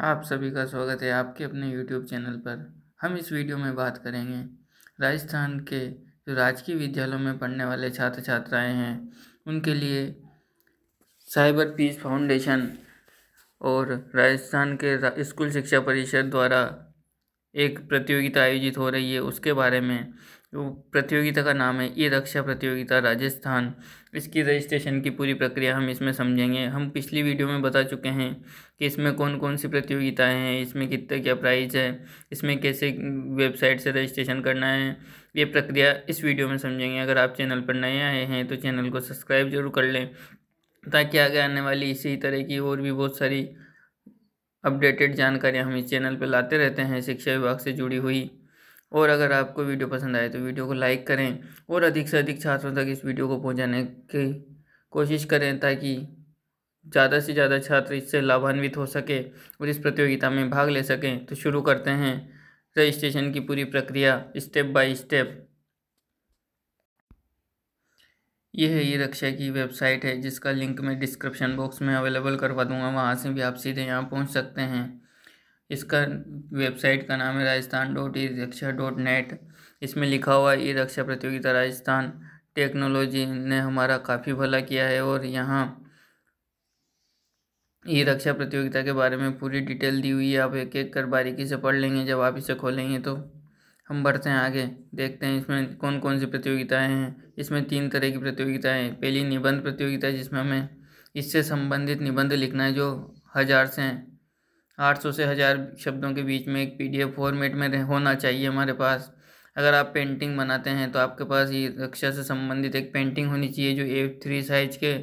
आप सभी का स्वागत है आपके अपने YouTube चैनल पर हम इस वीडियो में बात करेंगे राजस्थान के जो राजकीय विद्यालयों में पढ़ने वाले छात्र छात्राएं हैं उनके लिए साइबर पीस फाउंडेशन और राजस्थान के स्कूल शिक्षा परिषद द्वारा एक प्रतियोगिता आयोजित हो रही है उसके बारे में जो प्रतियोगिता का नाम है ई रक्षा प्रतियोगिता राजस्थान इसकी रजिस्ट्रेशन की पूरी प्रक्रिया हम इसमें समझेंगे हम पिछली वीडियो में बता चुके हैं कि इसमें कौन कौन सी प्रतियोगिताएं हैं इसमें कितने क्या प्राइज़ है इसमें कैसे वेबसाइट से रजिस्ट्रेशन करना है ये प्रक्रिया इस वीडियो में समझेंगे अगर आप चैनल पर नए आए हैं तो चैनल को सब्सक्राइब जरूर कर लें ताकि आगे आने वाली इसी तरह की और भी बहुत सारी अपडेटेड जानकारियाँ हम इस चैनल पर लाते रहते हैं शिक्षा विभाग से जुड़ी हुई और अगर आपको वीडियो पसंद आए तो वीडियो को लाइक करें और अधिक से अधिक छात्रों तक इस वीडियो को पहुंचाने की कोशिश करें ताकि ज़्यादा से ज़्यादा छात्र इससे लाभान्वित हो सके और इस प्रतियोगिता में भाग ले सकें तो शुरू करते हैं रजिस्ट्रेशन की पूरी प्रक्रिया स्टेप बाय स्टेप यह ई रक्षा की वेबसाइट है जिसका लिंक मैं डिस्क्रिप्शन बॉक्स में अवेलेबल करवा दूंगा वहाँ से भी आप सीधे यहाँ पहुँच सकते हैं इसका वेबसाइट का नाम है Rajasthan dot e Raksha dot net इसमें लिखा हुआ ई रक्षा प्रतियोगिता राजस्थान टेक्नोलॉजी ने हमारा काफ़ी भला किया है और यहाँ ई रक्षा प्रतियोगिता के बारे में पूरी डिटेल दी हुई है आप एक एक कर बारीकी से पढ़ लेंगे जब आप इसे खोलेंगे तो हम बढ़ते हैं आगे देखते हैं इसमें कौन कौन सी प्रतियोगिताएं हैं इसमें तीन तरह की प्रतियोगिताएं हैं पहली निबंध प्रतियोगिता जिसमें हमें इससे संबंधित निबंध लिखना है जो हज़ार से हैं 800 से हज़ार शब्दों के बीच में एक पीडीएफ फॉर्मेट में होना चाहिए हमारे पास अगर आप पेंटिंग बनाते हैं तो आपके पास ये रक्षा से संबंधित एक पेंटिंग होनी चाहिए जो ए थ्री साइज के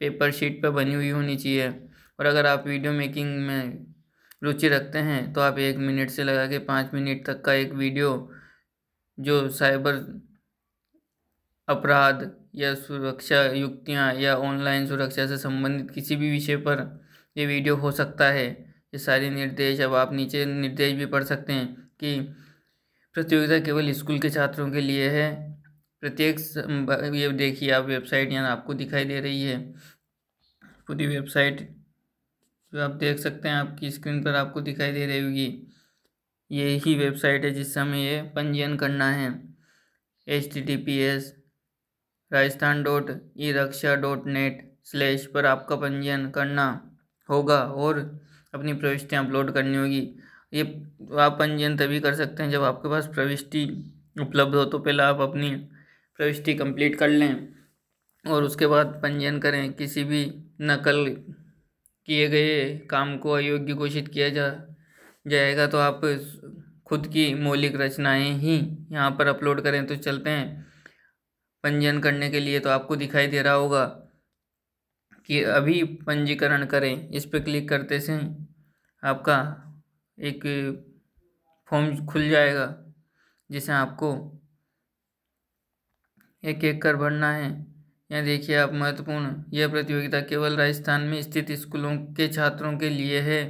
पेपर शीट पर बनी हुई होनी चाहिए और अगर आप वीडियो मेकिंग में रुचि रखते हैं तो आप एक मिनट से लगा के पाँच मिनट तक का एक वीडियो जो साइबर अपराध या सुरक्षा युक्तियाँ या ऑनलाइन सुरक्षा से संबंधित किसी भी विषय पर ये वीडियो हो सकता है ये सारे निर्देश अब आप नीचे निर्देश भी पढ़ सकते हैं कि प्रतियोगिता केवल स्कूल के छात्रों के लिए है प्रत्येक ये देखिए आप वेबसाइट यहाँ आपको दिखाई दे रही है पूरी वेबसाइट जो आप देख सकते हैं आपकी स्क्रीन पर आपको दिखाई दे रही होगी ये ही वेबसाइट है जिस समय ये पंजीयन करना है H T T P S Rajasthan dot e Raksha dot net slash पर आपका पंजीयन करना होगा और अपनी प्रविष्टियाँ अपलोड करनी होगी ये आप पंजीयन तभी कर सकते हैं जब आपके पास प्रविष्टि उपलब्ध हो तो पहले आप अपनी प्रविष्टि कंप्लीट कर लें और उसके बाद पंजीयन करें किसी भी नकल किए गए काम को अयोग्य घोषित किया जा जाएगा तो आप खुद की मौलिक रचनाएं ही यहाँ पर अपलोड करें तो चलते हैं पंजीयन करने के लिए तो आपको दिखाई दे रहा होगा कि अभी पंजीकरण करें इस पर क्लिक करते से आपका एक फॉर्म खुल जाएगा जिसे आपको एक एक कर भरना है यह देखिए आप महत्वपूर्ण यह प्रतियोगिता केवल राजस्थान में स्थित स्कूलों के छात्रों के लिए है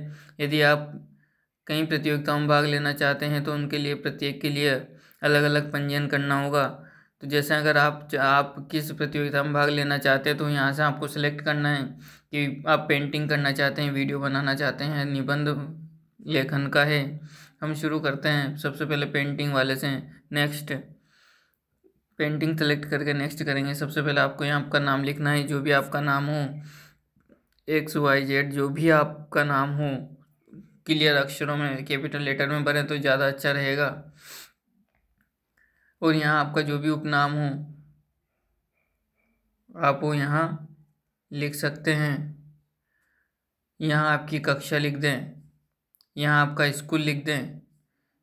यदि आप कई प्रतियोगिताओं में भाग लेना चाहते हैं तो उनके लिए प्रत्येक के लिए अलग अलग पंजीयन करना होगा तो जैसे अगर आप आप किस प्रतियोगिता में भाग लेना चाहते हैं तो यहाँ से आपको सेलेक्ट करना है कि आप पेंटिंग करना चाहते हैं वीडियो बनाना चाहते हैं निबंध लेखन का है हम शुरू करते हैं सबसे पहले पेंटिंग वाले से नेक्स्ट पेंटिंग सेलेक्ट करके नेक्स्ट करेंगे सबसे पहले आपको यहाँ आपका नाम लिखना है जो भी आपका नाम हो एक्स वाई जेड जो भी आपका नाम हो क्लियर अक्षरों में कैपिटल लेटर में भरें तो ज़्यादा अच्छा रहेगा और यहाँ आपका जो भी उपनाम हो आप वो यहाँ लिख सकते हैं यहाँ आपकी कक्षा लिख दें यहाँ आपका स्कूल लिख दें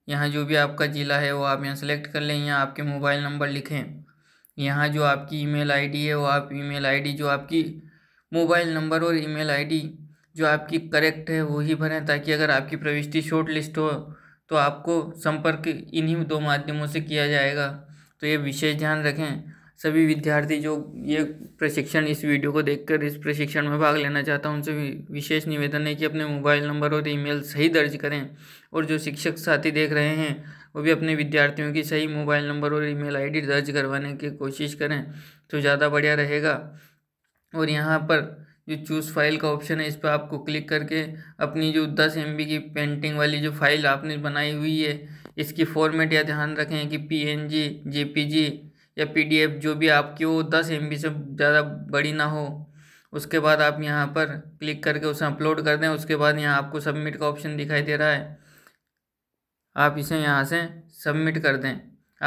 यहाँ जो भी आपका ज़िला है वो आप यहाँ सेलेक्ट कर लें यहाँ आपके मोबाइल नंबर लिखें यहाँ जो आपकी ईमेल आईडी है वो आप ईमेल आईडी जो आपकी मोबाइल नंबर और ईमेल आईडी जो आपकी करेक्ट है वही भरें ताकि अगर आपकी प्रविष्टि शॉर्ट लिस्ट हो तो आपको संपर्क इन्हीं दो माध्यमों से किया जाएगा तो ये विशेष ध्यान रखें सभी विद्यार्थी जो ये प्रशिक्षण इस वीडियो को देखकर इस प्रशिक्षण में भाग लेना चाहता हूँ उनसे विशेष निवेदन है कि अपने मोबाइल नंबर और ईमेल सही दर्ज करें और जो शिक्षक साथी देख रहे हैं वो भी अपने विद्यार्थियों की सही मोबाइल नंबर और ईमेल आईडी दर्ज करवाने की कोशिश करें तो ज़्यादा बढ़िया रहेगा और यहाँ पर जो चूज़ फाइल का ऑप्शन है इस पर आपको क्लिक करके अपनी जो दस एम की पेंटिंग वाली जो फाइल आपने बनाई हुई है इसकी फॉर्मेट या ध्यान रखें कि P N G J P G या पी डी एफ जो भी आपकी वो दस एम बी से ज़्यादा बड़ी ना हो उसके बाद आप यहाँ पर क्लिक करके उसे अपलोड कर दें उसके बाद यहाँ आपको सबमिट का ऑप्शन दिखाई दे रहा है आप इसे यहाँ से सबमिट कर दें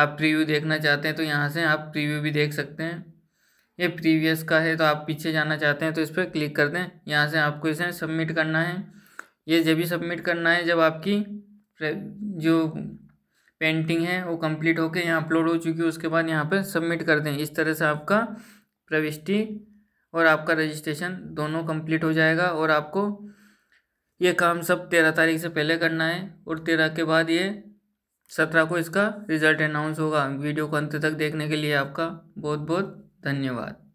आप प्रीव्यू देखना चाहते हैं तो यहाँ से आप प्रीव्यू भी देख सकते हैं ये प्रीवियस का है तो आप पीछे जाना चाहते हैं तो इस पर क्लिक कर दें यहाँ से आपको इसे सबमिट करना है ये जब भी सबमिट करना है जब आपकी जो पेंटिंग है वो कंप्लीट होकर यहाँ अपलोड हो चुकी है उसके बाद यहाँ पर सबमिट कर दें इस तरह से आपका प्रविष्टि और आपका रजिस्ट्रेशन दोनों कंप्लीट हो जाएगा और आपको ये काम सब तेरह तारीख से पहले करना है और तेरह के बाद ये सत्रह को इसका रिज़ल्ट अनाउंस होगा वीडियो को अंत तक देखने के लिए आपका बहुत बहुत धन्यवाद